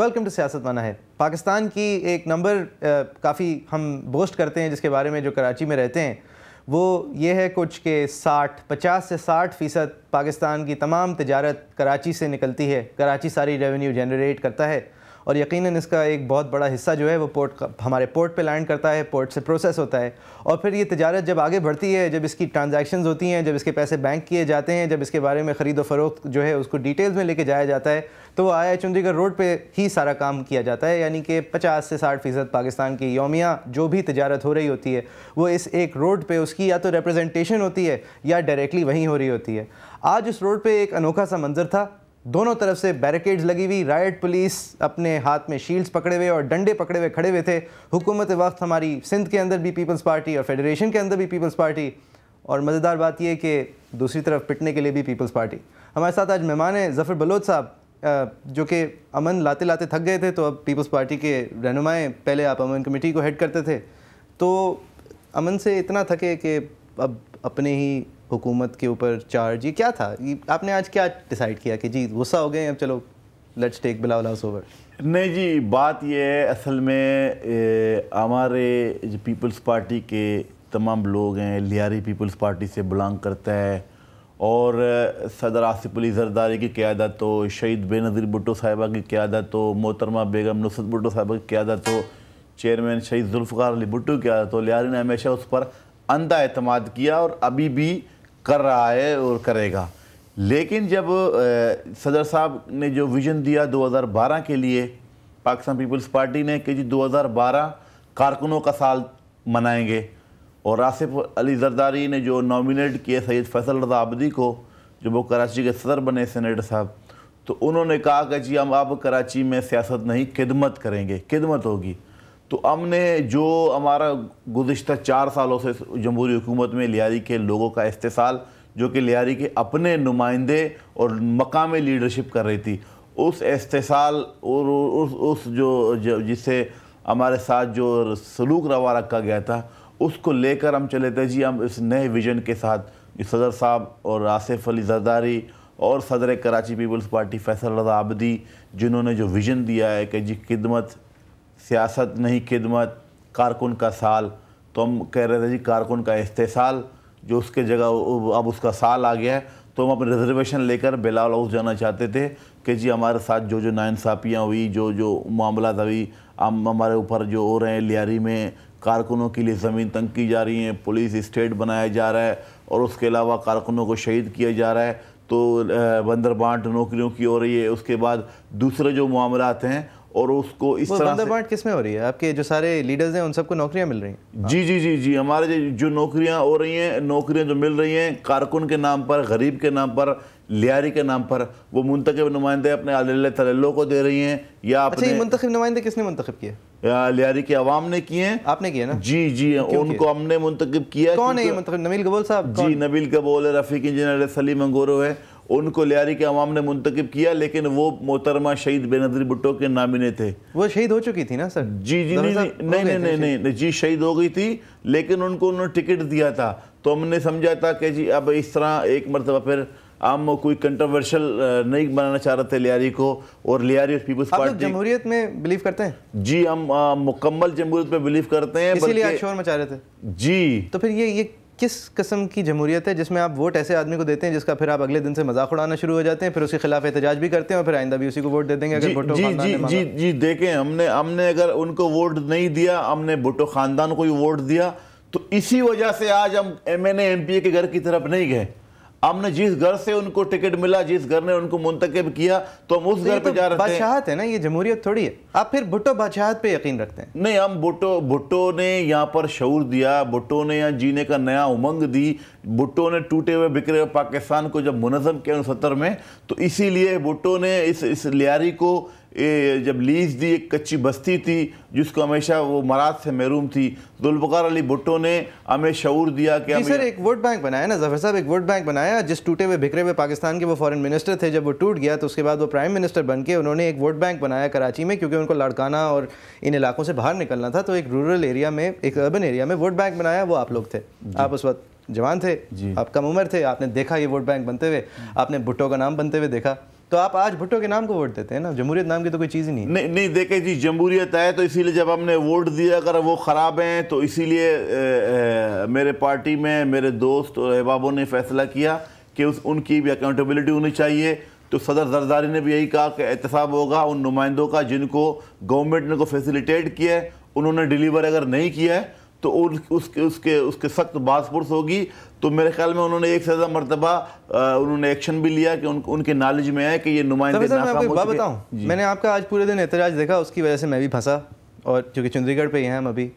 Welcome to सियासत माना है पाकिस्तान की एक नंबर uh, काफ़ी हम बोस्ट करते हैं जिसके बारे में जो कराची में रहते हैं वो ये है कुछ के 60 50 से 60 फ़ीसद पाकिस्तान की तमाम तजारत कराची से निकलती है कराची सारी रेवेन्यू जनरेट करता है और यकीनन इसका एक बहुत बड़ा हिस्सा जो है वो पोर्ट हमारे पोर्ट पे लैंड करता है पोर्ट से प्रोसेस होता है और फिर ये तजारत जब आगे बढ़ती है जब इसकी ट्रांजेक्शन होती हैं जब इसके पैसे बैंक किए जाते हैं जब इसके बारे में ख़रीद फरोख्त जो है उसको डिटेल्स में लेके जाया जाता है तो वो आया चंडीगढ़ रोड पर ही सारा काम किया जाता है यानी कि पचास से साठ फ़ीसद पाकिस्तान की योमिया जो भी तजारत हो रही होती है वो इस एक रोड पर उसकी या तो रिप्रजेंटेशन होती है या डायरेक्टली वहीं हो रही होती है आज उस रोड पर एक अनोखा सा मंज़र था दोनों तरफ से बैरिकेड्स लगी हुई रायट पुलिस अपने हाथ में शील्ड्स पकड़े हुए और डंडे पकड़े हुए खड़े हुए थे हुकूमत वक्त हमारी सिंध के अंदर भी पीपल्स पार्टी और फेडरेशन के अंदर भी पीपल्स पार्टी और मज़ेदार बात यह कि दूसरी तरफ पिटने के लिए भी पीपल्स पार्टी हमारे साथ आज मेहमान हैं जफ़र बलोच साहब जो कि अमन लाते लाते थक गए थे तो अब पीपल्स पार्टी के रहनुमाएँ पहले आप अमन कमेटी को हेड करते थे तो अमन से इतना थके कि अब अपने ही हुकूमत के ऊपर चार्ज ये क्या था ये आपने आज क्या डिसाइड किया कि जी गुस्सा हो गए अब चलो लेट्स टेक बिलावल ओवर नहीं जी बात ये है असल में हमारे पीपल्स पार्टी के तमाम लोग हैं लियारी पीपल्स पार्टी से बिलोंग करता है और सदर आसिफ अली जरदारी की क्यादत हो शहीद बेनज़ीर भुट्टो साहिबा की क्यादत तो मोहतरमा बेगम नुसरत भुट्टो साहिबा की क्यादत हो चेयरमैन शहीद जुल्फ़ार अली भुट्टो की क्यादत हो लियारी ने हमेशा उस पर अंधा अतमाद किया और अभी भी कर रहा है और करेगा लेकिन जब सदर साहब ने जो विज़न दिया 2012 के लिए पाकिस्तान पीपल्स पार्टी ने कि जी 2012 कारकुनों का साल मनाएंगे और आसिफ अली जरदारी ने जो नॉमिनेट किए सैद फैसल रजा आबदी को जब वो कराची के सदर बने सेनेटर साहब तो उन्होंने कहा कि जी हम आप कराची में सियासत नहीं खिदमत करेंगे खिदमत होगी तो हमने जो हमारा गुज्त चार सालों से जमहूरी हुकूमत में लियारी के लोगों का इस्तेसाल जो कि लियारी के अपने नुमाइंदे और मकाम लीडरशिप कर रही थी उस इस्तेसाल और उस उस जो जिससे हमारे साथ जो सलूक रवा रखा गया था उसको लेकर हम चले थे जी हम इस नए विजन के साथ सदर साहब और आसिफ अली जरदारी और सदर कराची पीपल्स पार्टी फैसल रजा आबदी जिन्होंने जो विजन दिया है कि जी खिदमत सियासत नहीं खिदमत कारकुन का साल तो हम कह रहे थे जी कारकुन का इस्तेसाल जो उसके जगह अब उसका साल आ गया है तो हम अपने रिजर्वेशन लेकर बिलावल हाउस जाना चाहते थे कि जी हमारे साथ जो जो नाइंसाफ़ियाँ हुई जो जो मामला हुई हम हमारे ऊपर जो हो रहे हैं लियारी में कारकुनों के लिए ज़मीन तंग की जा रही है पुलिस स्टेट बनाया जा रहा है और उसके अलावा कारकुनों को शहीद किया जा रहा है तो बंदर बांट नौकरियों की हो रही है उसके बाद दूसरे जो मामलात हैं और उसको इस तरह से बांट किस में हो रही है आपके जो सारे लीडर्स हैं उन सबको नौकरियां मिल रही हैं जी जी जी जी हमारे जो नौकरियां हो रही हैं नौकरियां जो मिल रही हैं कारकुन के नाम पर गरीब के नाम पर लियारी के नाम पर वो मुंतब नुमाइंदे अपने अल्ले तल्लों को दे रही हैं या अच्छा, अपने अच्छा, मुंतब नुमाइंदे किसने मुंतब किए लियारी के अवाम ने किए हैं आपने किए ना जी जी क्यों उनको हमने मुंतब किया कौन है ये नबील कबूल साहब जी नबील कबूल है रफीक इंजीनियर सलीम अंगोरो है उनको लियारी के अवाम ने मुंतखब किया लेकिन वो मोहतरमा शहीद बेनदरी भुट्टो के नामिने थे वो शहीद हो चुकी थी ना सर जी जी नहीं नहीं नहीं नहीं नहीं नहीं जी शहीद हो गई थी लेकिन उनको उन्होंने टिकट दिया था तो हमने समझा था कि जी अब इस तरह एक मरतबा फिर आम कोई कंट्रोवर्शियल नहीं बनाना चाह रहे थे लियारी को और लियारी और पीपल्स पार्टी जमहूरियत में बिलीव करते हैं जी हम आ, मुकम्मल जमहूरियत में बिलीव करते हैं इसीलिए मचा रहे थे जी तो फिर ये ये किस कस्म की जमहूरियत है जिसमें आप वोट ऐसे आदमी को देते हैं जिसका फिर आप अगले दिन से मजाक उड़ाना शुरू हो जाते हैं फिर उसके खिलाफ एहतजाज भी करते हैं और फिर आइंदा भी उसी को वोट दे देंगे अगर भुट्टो जी जी जी जी देखें हमने हमने अगर उनको वोट नहीं दिया हमने भुट्टो खानदान को ही वोट दिया तो इसी वजह से आज हम एम एन के घर की तरफ नहीं गए हमने जिस घर से उनको टिकट मिला जिस घर ने उनको मुंतकब किया तो हम उस तो घर तो पे जा रहे बादशाहत है ना ये जमहूरियत थोड़ी है आप फिर भुट्टो बादशाहत पे यकीन रखते हैं नहीं हम भुट्टो भुट्टो ने यहाँ पर शूर दिया भुट्टो ने यहाँ जीने का नया उमंग दी भुट्टो ने टूटे हुए बिखरे हुए पाकिस्तान को जब मुनजम किया उनसत्तर में तो इसीलिए भुट्टो ने इस इस लियारी को ये जब लीज दी एक कच्ची बस्ती थी जिसको हमेशा वो मराद से महरूम थी दुलबकार अली भुट्टो ने हमें शूर दिया कि सर एक वोट बैंक बनाया ना जफर साहब एक वोट बैंक बनाया जिस टूटे हुए बिखरे हुए पाकिस्तान के वो फॉरेन मिनिस्टर थे जब वो टूट गया तो उसके बाद वो प्राइम मिनिस्टर बन के उन्होंने एक वोट बैंक बनाया कराची में क्योंकि उनको लड़काना और इन इलाकों से बाहर निकलना था तो एक रूरल एरिया में एक अर्बन एरिया में वोट बैंक बनाया वो आप लोग थे आप उस वक्त जवान थे आप कम उम्र थे आपने देखा ये वोट बैंक बनते हुए आपने भुट्टो का नाम बनते हुए देखा तो आप आज भुट्टो के नाम को वोट देते हैं ना जमहूरियत नाम की तो कोई चीज़ ही नहीं नहीं नहीं देखे जी जमहूरियत आए तो इसीलिए जब हमने वोट दिया अगर वो ख़राब हैं तो इसीलिए मेरे पार्टी में मेरे दोस्त और अहबाबों ने फैसला किया कि उस उनकी भी अकाउंटेबिलिटी होनी चाहिए तो सदर जरदारी ने भी यही कहा कि एहतसाब होगा उन नुमाइंदों का जिनको गवर्नमेंट ने को तो फैसिलिटेट किया है उन्होंने डिलीवर अगर नहीं किया है तो उन उसके उसके उसके सख्त बासपुरस होगी तो मेरे ख्याल में उन्होंने एक से ज़्यादा मरतबा उन्होंने एक्शन भी लिया कि उन, उनके नॉलेज में है कि ये नुमाइंदे बताऊँ मैंने आपका आज पूरे दिन एहतजाज देखा उसकी वजह से मैं भी फंसा और चूँकि चंडीगढ़ पर ही हैं हम अभी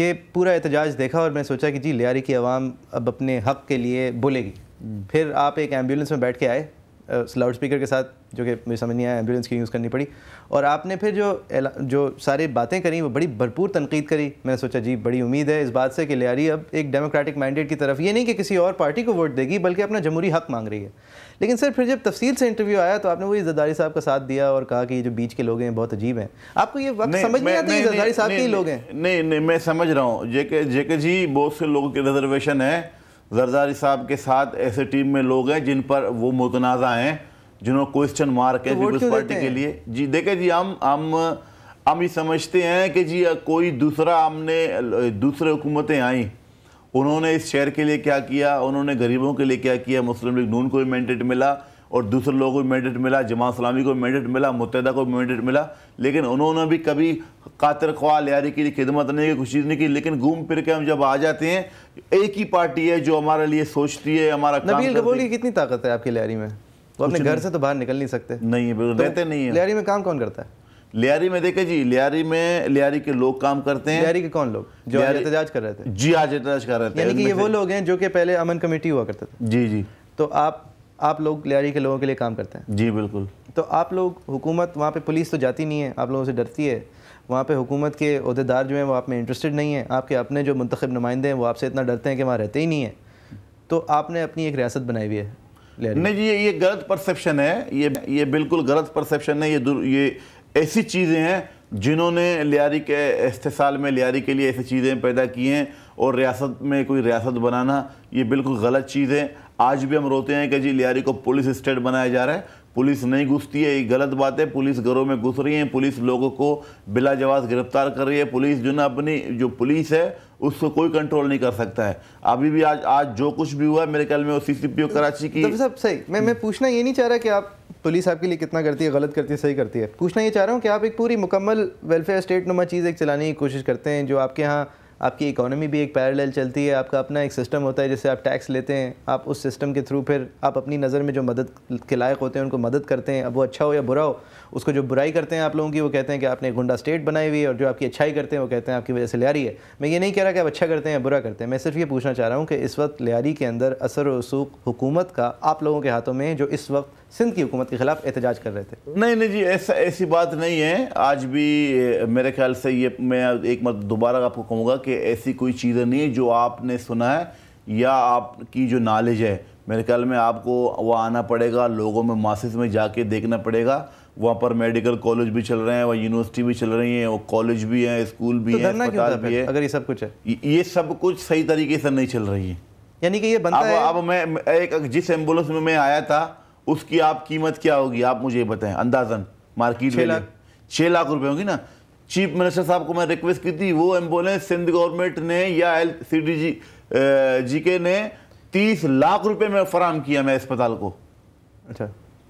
ये पूरा एहतजाज देखा और मैं सोचा कि जी लियारी की आवाम अब अपने हक के लिए बोलेगी हम्म। फिर आप एक एम्बुलेंस में बैठ के आए लाउड स्पीकर के साथ जो कि मुझे समझ नहीं आया एम्बुलेंस की यूज़ करनी पड़ी और आपने फिर जो जो सारी बातें करी वो बड़ी भरपूर तनकीद करी मैंने सोचा जी बड़ी उम्मीद है इस बात से कि लियारी अब एक डेमोक्रेटिक मैंडेट की तरफ ये नहीं कि किसी और पार्टी को वोट देगी बल्कि अपना जमहूरी हक मांग रही है लेकिन सर फिर जब तफसील से इंटरव्यू आया तो आपने वही जदारी साहब का साथ दिया और कहा कि ये जो बीच के लोग हैं बहुत अजीब हैं आपको ये वक्त समझ नहीं आता जदारी साहब के लोग हैं नहीं नहीं मैं समझ रहा हूँ जे के जी बहुत से लोगों के रिजर्वेशन है जरदारी साहब के साथ ऐसे टीम में लोग हैं जिन पर वो मुतनाज़ा हैं जिन्होंने क्वेश्चन मार्क है पीपल्स पार्टी के लिए जी देखे जी हम हम हम ये समझते हैं कि जी कोई दूसरा हमने दूसरे हुकूमतें आई उन्होंने इस शहर के लिए क्या किया उन्होंने गरीबों के लिए क्या किया मुस्लिम लीग नून को भी मैंडेट मिला और दूसरे लोगों को मैंडेट मिला जमात इस्लामी को मैंडेट मिला मुतहदा को मैंडेट मिला लेकिन उन्होंने भी कभी कातर ख्वा लियारी के लिए खिदमत नहीं की कुछ चीज़ नहीं की लेकिन घूम फिर के हम जब आ जाते हैं एक ही पार्टी है जो हमारे लिए सोचती है हमारा नबील कपूर की कितनी ताकत है आपकी लियारी में तो अपने घर से तो बाहर निकल नहीं सकते नहीं है बिल्कुल तो रहते नहीं है लियारी में काम कौन करता है लियारी में देखे जी लियारी में लियारी के लोग काम करते हैं लियारी के कौन लोग जो आज एहतजाज कर रहे थे जी आज एहतजाज कर रहे थे यानी कि ये वो लोग हैं जो कि पहले अमन कमेटी हुआ करते थे जी जी तो आप आप लोग लियारी के लोगों के लिए काम करते हैं जी बिल्कुल तो आप लोग हुकूमत वहाँ पे पुलिस तो जाती नहीं है आप लोगों से डरती है वहाँ पे हुकूमत के अहदेदार जो हैं वो आप में इंटरेस्टेड नहीं है आपके अपने जो मंतखब नुमाइंदे हैं वो आपसे इतना डरते हैं कि वहाँ रहते ही नहीं है तो आपने अपनी एक रियासत बनाई हुई है नहीं जी ये ये गलत परसेप्शन है ये ये बिल्कुल गलत परसेप्शन है ये ये ऐसी चीज़ें हैं जिन्होंने लियारी के इस्तेसाल में लियारी के लिए ऐसी चीज़ें पैदा की हैं और रियासत में कोई रियासत बनाना ये बिल्कुल गलत चीज़ है आज भी हम रोते हैं कि जी लियारी को पुलिस स्टेट बनाया जा रहा है पुलिस नहीं घुसती है ये गलत बात है पुलिस घरों में घुस रही है पुलिस लोगों को बिला जवाब गिरफ्तार कर रही है पुलिस जो ना अपनी जो पुलिस है उसको कोई कंट्रोल नहीं कर सकता है अभी भी आज आज जो कुछ भी हुआ है मेरे ख्याल में वो सीसीपीओ कराची की सब सही मैं मैं पूछना ये नहीं चाह रहा कि आप पुलिस आपके लिए कितना करती है गलत करती है सही करती है पूछना ये चाह रहा हूँ कि आप एक पूरी मुकम्मल वेलफेयर स्टेट नुमा चीज़ एक चलाने की कोशिश करते हैं जो आपके यहाँ आपकी इकोनॉमी भी एक पैरेलल चलती है आपका अपना एक सिस्टम होता है जैसे आप टैक्स लेते हैं आप उस सिस्टम के थ्रू फिर आप अपनी नज़र में जो मदद के लायक होते हैं उनको मदद करते हैं अब वो अच्छा हो या बुरा हो उसको जो बुराई करते हैं आप लोगों की वो कहते हैं कि आपने गुंडा स्टेट बनाई हुई है और जो आपकी अच्छाई करते हैं वो कहते हैं आपकी वजह से लियारी है मैं ये नहीं कह रहा कि आप अच्छा करते हैं या बुरा करते हैं मैं सिर्फ ये पूछना चाह रहा हूँ कि इस वक्त लियारी के अंदर असर वसूख हुकूमत का आप लोगों के हाथों में जो इस वक्त सिंध की हुकूमत के खिलाफ एहतजाज कर रहे थे नहीं नहीं जी ऐसा ऐसी बात नहीं है आज भी मेरे ख्याल से ये मैं एक मत दोबारा आपको कहूँगा कि ऐसी कोई चीज़ें नहीं है जो आपने सुना है या आपकी जो नॉलेज है मेरे ख्याल में आपको वह आना पड़ेगा लोगों में मासिस में जाके देखना पड़ेगा वहाँ पर मेडिकल कॉलेज भी चल रहे हैं वहाँ यूनिवर्सिटी भी चल रही है वो कॉलेज भी हैं स्कूल भी तो हैं अस्पताल भी है अगर ये सब कुछ है ये सब कुछ सही तरीके से नहीं चल रही है यानी कि ये बनता अब, है अब मैं एक जिस एम्बुलेंस में मैं आया था उसकी आप कीमत क्या होगी आप मुझे बताएं अंदाजन मार्केट लाख छह लाख रुपए होगी ना चीफ मिनिस्टर साहब को मैं रिक्वेस्ट की थी वो एम्बुलेंस सिंध गवर्नमेंट ने या एल सी डी जी जी के ने तीस लाख रुपए में फराम किया मैं अस्पताल को अच्छा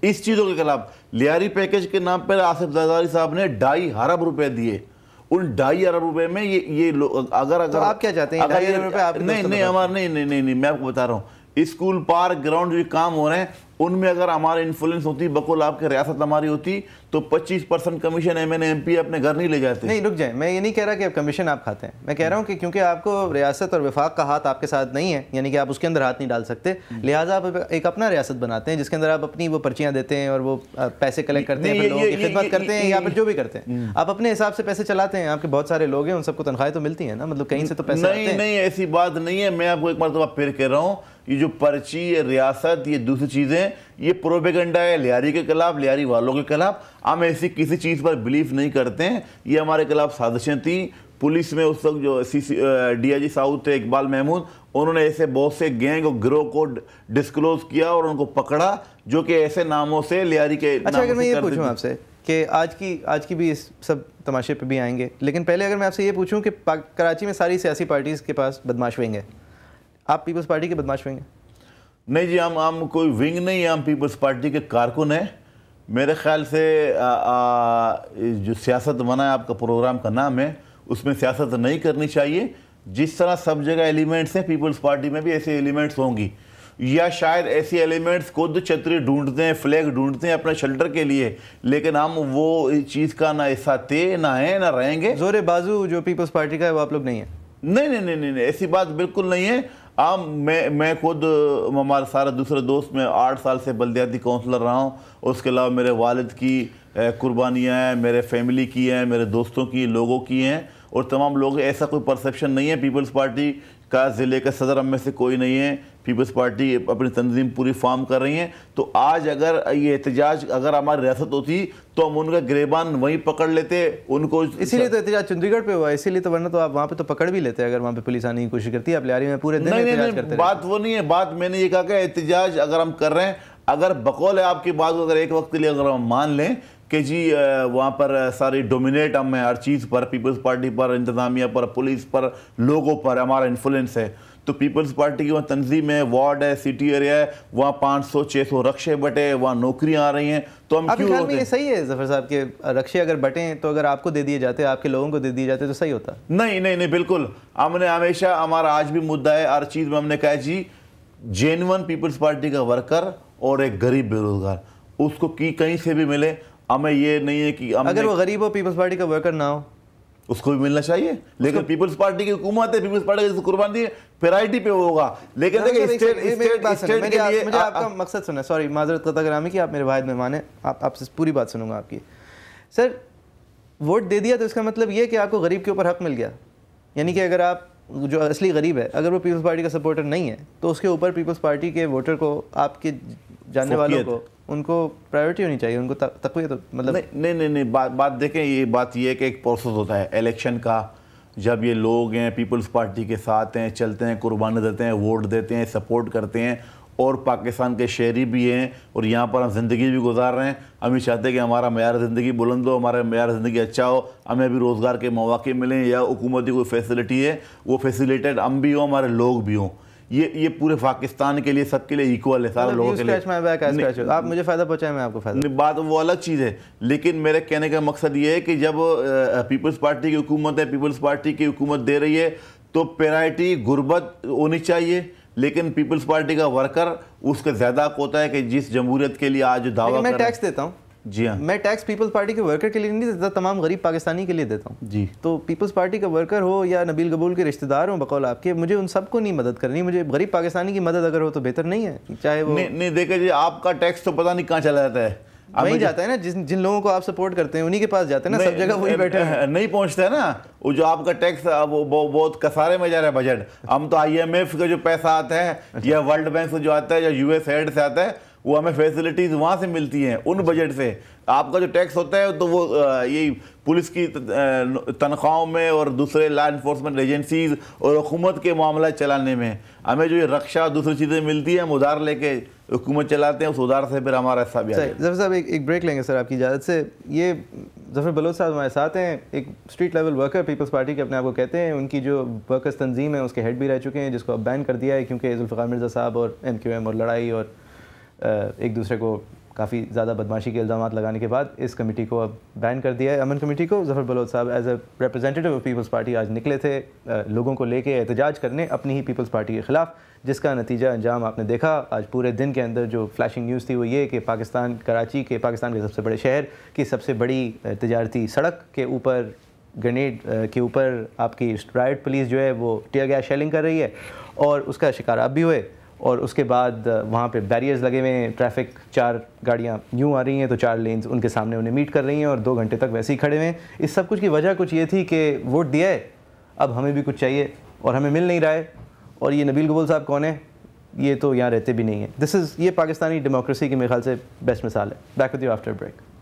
इस चीज़ों के खिलाफ लियारी पैकेज के नाम पर आसिफ जदारी साहब ने ढाई अरब रुपए दिए उन ढाई अरब रुपए में ये ये अगर अगर तो आप क्या चाहते हैं अगर नहीं नहीं हमारा नहीं नहीं नहीं नहीं मैं आपको बता रहा हूँ स्कूल पार्क ग्राउंड जो काम हो रहे हैं उनमें अगर हमारे इन्फ्लुएंस होती बकुल आपके रियासत हमारी होती तो 25 परसेंट कमीशन एम एन अपने घर नहीं ले जाते नहीं रुक जाए मैं ये नहीं कह रहा कि आप कमीशन आप खाते हैं मैं कह रहा हूँ कि क्योंकि आपको रियासत और विफाक का हाथ आपके साथ नहीं है यानी कि आप उसके अंदर हाथ नहीं डाल सकते लिहाजा आप एक अपना रियासत बनाते हैं जिसके अंदर आप अपनी वो पर्चियाँ देते हैं और वो पैसे कलेक्ट करते हैं लोगों की खिदमत करते हैं या फिर जो भी करते हैं हम्म। आप अपने हिसाब से पैसे चलाते हैं आपके बहुत सारे लोग हैं उन सबको तनख्वाहें तो मिलती है ना मतलब कहीं से तो पैसे नहीं नहीं ऐसी बात नहीं है मैं आपको एक मरतबा तो फिर कह रहा हूँ ये जो पर्ची ये रियासत ये दूसरी चीज़ें ये प्रोबेगंडा है लियारी के खिलाफ लियारी वालों के खिलाफ हम ऐसी किसी चीज़ पर बिलीव नहीं करते हैं ये हमारे खिलाफ साजिशें थी पुलिस में उस वक्त जो सी डी साउथ थे इकबाल महमूद उन्होंने ऐसे बहुत से गैंग और ग्रोह को डिस्क्लोज किया और उनको पकड़ा जो कि ऐसे नामों से लियारी के अच्छा अगर मैं ये पूछूं आपसे कि आज की आज की भी इस सब तमाशे पे भी आएंगे लेकिन पहले अगर मैं आपसे ये पूछूं कि कराची में सारी सियासी पार्टीज़ के पास बदमाश हुएंगे आप पीपल्स पार्टी के बदमाश होंगे नहीं जी हम हम कोई विंग नहीं है हम पीपल्स पार्टी के कारकुन हैं मेरे ख्याल से आ, आ, जो सियासत बना है आपका प्रोग्राम का नाम है उसमें सियासत नहीं करनी चाहिए जिस तरह सब जगह एलिमेंट्स हैं पीपल्स पार्टी में भी ऐसे एलिमेंट्स होंगी या शायद ऐसे एलिमेंट्स खुद छतरी ढूंढते हैं फ्लैग ढूंढते हैं अपने शेल्टर के लिए लेकिन हम वो चीज़ का ना हिस्सा थे ना है ना रहेंगे जोरे बाजू जो पीपल्स पार्टी का है वो आप लोग नहीं है नहीं नहीं नहीं नहीं ऐसी बात बिल्कुल नहीं है आम मैं मैं खुद हमारे सारे दूसरे दोस्त में आठ साल से बलदियाती काउंसलर रहा हूँ उसके अलावा मेरे वालद की कुर्बानियाँ हैं मेरे फैमिली की हैं मेरे दोस्तों की लोगों की हैं और तमाम लोग ऐसा कोई परसेप्शन नहीं है पीपल्स पार्टी का ज़िले के सदर हम में से कोई नहीं है पीपल्स पार्टी अपनी तंजीम पूरी फॉर्म कर रही है तो आज अगर ये एहतजाज अगर हमारी रियासत होती तो हम उनका गिरबान वहीं पकड़ लेते उनको इसीलिए तो एहतजाज चंडीगढ़ पे हुआ इसीलिए तो वरना तो आप वहाँ पे तो पकड़ भी लेते अगर वहाँ पे पुलिस आने की कोशिश करती है आप लियारी में पूरे दिन नहीं, नहीं, नहीं, बात वो नहीं है बात मैंने ये कहा कि एहतजाज अगर हम कर रहे हैं अगर बकौल है आपकी बात अगर एक वक्त के लिए अगर हम मान लें कि जी वहाँ पर सारी डोमिनेट हम हर चीज़ पर पीपल्स पार्टी पर इंतज़ामिया पर पुलिस पर लोगों पर हमारा इन्फ्लुंस है तो पीपल्स पार्टी की वहाँ तंजीम है वार्ड है सिटी एरिया है वहाँ पाँच सौ छः सौ रक्षे बटे वहाँ नौकरियाँ आ रही हैं तो हम क्यों होते ये सही है जफर साहब के रक्षे अगर बटे तो अगर आपको दे दिए जाते आपके लोगों को दे दिए जाते तो सही होता नहीं नहीं नहीं बिल्कुल हमने हमेशा हमारा आज भी मुद्दा है हर चीज़ में हमने कहा जी जेनवन पीपल्स पार्टी का वर्कर और एक गरीब बेरोजगार उसको की कहीं से भी मिले हमें ये नहीं है कि अगर वो गरीब हो पीपल्स पार्टी का वर्कर ना हो उसको भी मिलना चाहिए लेकिन पीपल्स पार्टी की हुकूमत है पीपल्स पार्टी की कुर्बान दी टी पे होगा लेकिन आपका मकसद सुना सॉरी माजरत कता करामी आप मेरे वाहिद मेहमान हैं आप आपसे पूरी बात सुनूंगा आपकी सर वोट दे दिया तो इसका मतलब ये कि आपको गरीब के ऊपर हक मिल गया यानी कि अगर आप जो असली गरीब है अगर वो पीपल्स पार्टी का सपोर्टर नहीं है तो उसके ऊपर पीपल्स पार्टी के वोटर को आपके जानने वालों को उनको प्रायोरिटी होनी चाहिए उनको तकवीत तो, मतलब नहीं नहीं नहीं बात बात देखें ये बात ये है कि एक प्रोसेस होता है इलेक्शन का जब ये लोग हैं पीपल्स पार्टी के साथ हैं चलते हैं कुर्बानी देते हैं वोट देते हैं सपोर्ट करते हैं और पाकिस्तान के शहरी भी हैं और यहाँ पर हम ज़िंदगी भी गुजार रहे हैं हम भी चाहते हैं कि हमारा मैार ज़िंदगी बुलंद हो हमारा मैार ज़िंदगी अच्छा हो हमें भी रोज़गार के मौाक़े मिलें या हुकूमती कोई फैसिलिटी है वो फैसिलिटेड हम भी हों हमारे लोग भी हों ये ये पूरे पाकिस्तान के लिए सबके लिए इक्वल है सारा मतलब लोगों के लिए आप मुझे फ़ायदा पहुँचाए मैं आपको फायदा बात वो अलग चीज़ है लेकिन मेरे कहने का मकसद ये है कि जब पीपल्स पार्टी की हुकूमत है पीपल्स पार्टी की हुकूमत दे रही है तो पेराइटी गुर्बत होनी चाहिए लेकिन पीपल्स पार्टी का वर्कर उसका ज़्यादा होता है कि जिस जमहूरियत के लिए आज दावा मैं टैक्स देता हूँ जी हाँ मैं टैक्स पीपल्स पार्टी के वर्कर के लिए नहीं देता तमाम गरीब पाकिस्तानी के लिए देता हूँ जी तो पीपल्स पार्टी का वर्कर हो या नबील गबूल के रिश्तेदार हो बकौल आपके मुझे उन सबको नहीं मदद करनी मुझे गरीब पाकिस्तानी की मदद अगर हो तो बेहतर नहीं है चाहे वो नहीं, नहीं देखा जी आपका टैक्स तो पता नहीं कहाँ चला जाता है वहीं जाता है ना जिन जिन लोगों को आप सपोर्ट करते हैं उन्हीं के पास जाते हैं ना सब जगह वही बैठे हैं नहीं पहुंचता है ना वो जो आपका टैक्स वो बहुत कसारे में जा रहा है बजट हम तो आईएमएफ का जो पैसा आता है अच्छा। या वर्ल्ड बैंक से जो आता है या यूएस एड से आता है वो हमें फैसिलिटीज़ वहाँ से मिलती हैं उन बजट अच्छा। से आपका जो टैक्स होता है तो वो यही पुलिस की तनख्वाहों में और दूसरे लॉ इन्फोर्समेंट एजेंसीज़ और हुकूमत के मामला चलाने में हमें जो ये रक्षा दूसरी चीज़ें मिलती हैं हम उधार लेके हुकूमत चलाते हैं उस उधार से फिर हमारा हिस्सा भी जफर साहब एक, एक ब्रेक लेंगे सर आपकी इजाज़त से ये जफर बलोच साहब हमारे साथ हैं एक street level worker Peoples Party के अपने आप को कहते हैं उनकी जो वर्कर्स तंजीम है उसके हेड भी रह चुके हैं जिसको अब बैन कर दिया है क्योंकि जुल्फ़ार मिर्ज़ा साहब और एम और लड़ाई और एक दूसरे को काफ़ी ज़्यादा बदमाशी के इल्ज़ाम लगाने के बाद इस कमेटी को अब बैन कर दिया है अमन कमेटी को जफर बलोच साहब as a representative of Peoples Party आज निकले थे लोगों को लेके एहतजाज करने अपनी ही पीपल्स पार्टी के ख़िलाफ़ जिसका नतीजा अंजाम आपने देखा आज पूरे दिन के अंदर जो फ्लैशिंग न्यूज़ थी वो ये कि पाकिस्तान कराची के पाकिस्तान के सबसे बड़े शहर की सबसे बड़ी तजारती सड़क के ऊपर ग्रेनेड के ऊपर आपकी राइट पुलिस जो है वो टिया गया शेलिंग कर रही है और उसका शिकार आप भी हुए और उसके बाद वहाँ पे बैरियर्स लगे हुए हैं ट्रैफिक चार गाड़ियाँ यूँ आ रही हैं तो चार लेन्स उनके सामने उन्हें मीट कर रही हैं और दो घंटे तक वैसे ही खड़े हुए हैं इस सब कुछ की वजह कुछ ये थी कि वोट दिया है अब हमें भी कुछ चाहिए और हमें मिल नहीं रहा है और ये नबील गबुल साहब कौन है ये तो यहाँ रहते भी नहीं है दिस इज़ ये पाकिस्तानी डेमोक्रेसी की मेरे ख्याल से बेस्ट मिसाल है back with you after break